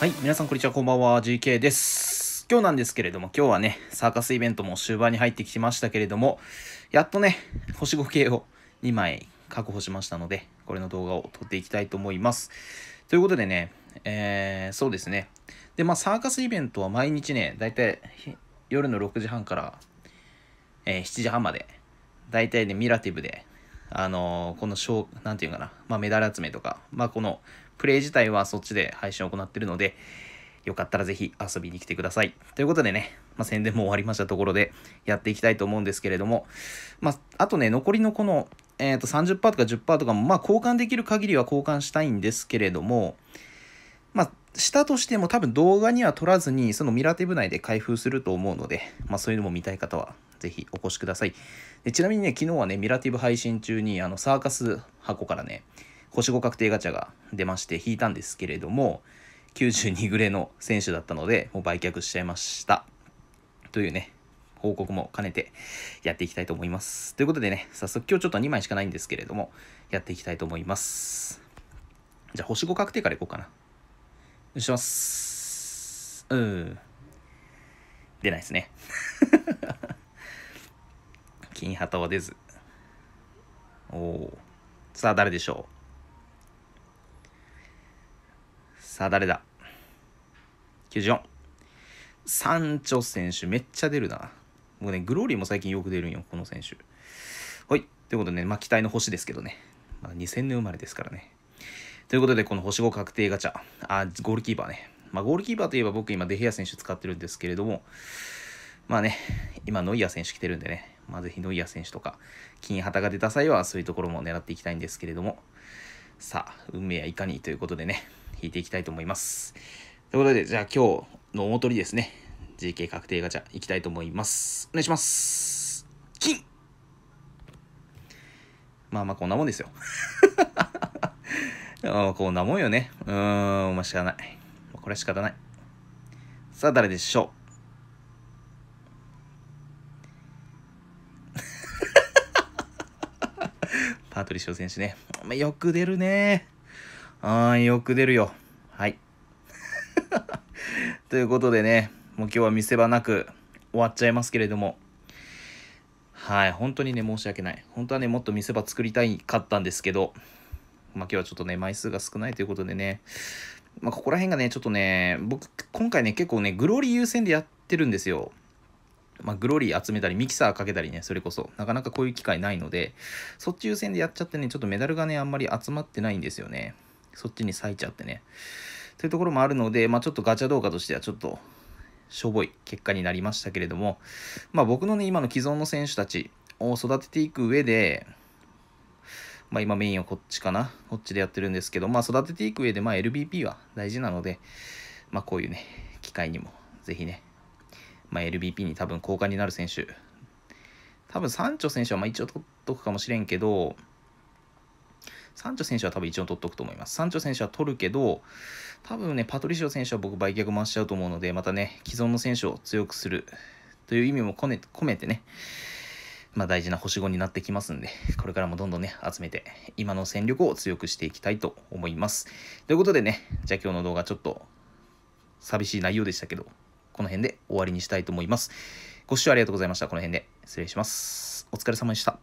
はい、皆さんこんにちは、こんばんは、GK です。今日なんですけれども、今日はね、サーカスイベントも終盤に入ってきましたけれども、やっとね、星5系を2枚確保しましたので、これの動画を撮っていきたいと思います。ということでね、えー、そうですね。で、まあ、サーカスイベントは毎日ね、だいたい夜の6時半から、えー、7時半まで、だいたいね、ミラティブで、あのー、このなんていうかな、まあ、メダル集めとか、まあ、このプレイ自体はそっちで配信を行ってるので、よかったらぜひ遊びに来てください。ということでね、まあ、宣伝も終わりましたところでやっていきたいと思うんですけれども、まあ、あとね、残りのこの、えー、と30%とか10%とかも、まあ、交換できる限りは交換したいんですけれども、まあ、したとしても多分動画には撮らずに、そのミラティブ内で開封すると思うので、まあ、そういうのも見たい方はぜひお越しください。でちなみにね、昨日はね、ミラティブ配信中に、あの、サーカス箱からね、星5確定ガチャが出まして引いたんですけれども、92ぐレの選手だったので、もう売却しちゃいました。というね、報告も兼ねてやっていきたいと思います。ということでね、早速今日ちょっと2枚しかないんですけれども、やっていきたいと思います。じゃあ、星5確定からいこうかな。よいします。うん。出ないですね。金旗は出ず。おお。さあ、誰でしょうさあ誰だ ?94。サンチョ選手めっちゃ出るな。僕ね、グローリーも最近よく出るんよ、この選手。はい。ということでね、まあ、期待の星ですけどね。まあ、2000年生まれですからね。ということで、この星5確定ガチャ。あ、ゴールキーパーね。まあ、ゴールキーパーといえば僕今、デヘア選手使ってるんですけれども、まあね、今、ノイア選手来てるんでね、まあ、ぜひノイア選手とか、金旗が出た際は、そういうところも狙っていきたいんですけれども、さあ、運命はいかにということでね、引いていきたいと思います。ということで、じゃあ今日の大取りですね。GK 確定ガチャいきたいと思います。お願いします。金まあまあこんなもんですよ。あこんなもんよね。うーん、まあ、仕方ない。これは仕方ない。さあ、誰でしょう パートリッシュ選手ね。よく出るねあー、よく出るよ。はい。ということでね、もう今日は見せ場なく終わっちゃいますけれども、はい、本当にね、申し訳ない。本当はね、もっと見せ場作りたいかったんですけど、まあ今日はちょっとね、枚数が少ないということでね、まあここら辺がね、ちょっとね、僕、今回ね、結構ね、グローリー優先でやってるんですよ。まあ、グローリー集めたり、ミキサーかけたりね、それこそ、なかなかこういう機会ないので、そっち優先でやっちゃってね、ちょっとメダルがね、あんまり集まってないんですよね。そっちに割いちゃってね。というところもあるので、まあ、ちょっとガチャ動画としてはちょっとしょぼい結果になりましたけれども、まあ、僕のね、今の既存の選手たちを育てていく上で、まあ、今メインはこっちかな、こっちでやってるんですけど、まあ、育てていく上で、まあ、LBP は大事なので、まあ、こういうね、機会にも、ぜひね、まあ、LBP に多分交換になる選手、多分サンチョ選手はまあ一応取っとくかもしれんけど、サンチョ選手は多分一応取っとくと思います。サンチョ選手は取るけど、多分ね、パトリシオ選手は僕売却回しちゃうと思うので、またね、既存の選手を強くするという意味も込め込めてね、まあ、大事な星5になってきますんで、これからもどんどんね、集めて、今の戦力を強くしていきたいと思います。ということでね、じゃあ今日の動画ちょっと寂しい内容でしたけど、この辺で終わりにしたいと思います。ご視聴ありがとうございました。この辺で失礼します。お疲れ様でした。